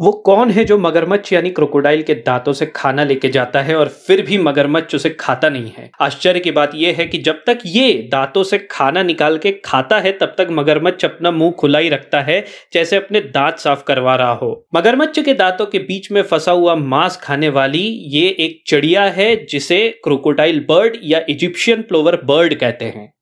वो कौन है जो मगरमच्छ यानी क्रोकोडाइल के दांतों से खाना लेके जाता है और फिर भी मगरमच्छ उसे खाता नहीं है आश्चर्य की बात यह है कि जब तक ये दांतों से खाना निकाल के खाता है तब तक मगरमच्छ अपना मुंह खुला ही रखता है जैसे अपने दांत साफ करवा रहा हो मगरमच्छ के दांतों के बीच में फंसा हुआ मांस खाने वाली ये एक चिड़िया है जिसे क्रोकोडाइल बर्ड या इजिप्शियन प्लोवर बर्ड कहते हैं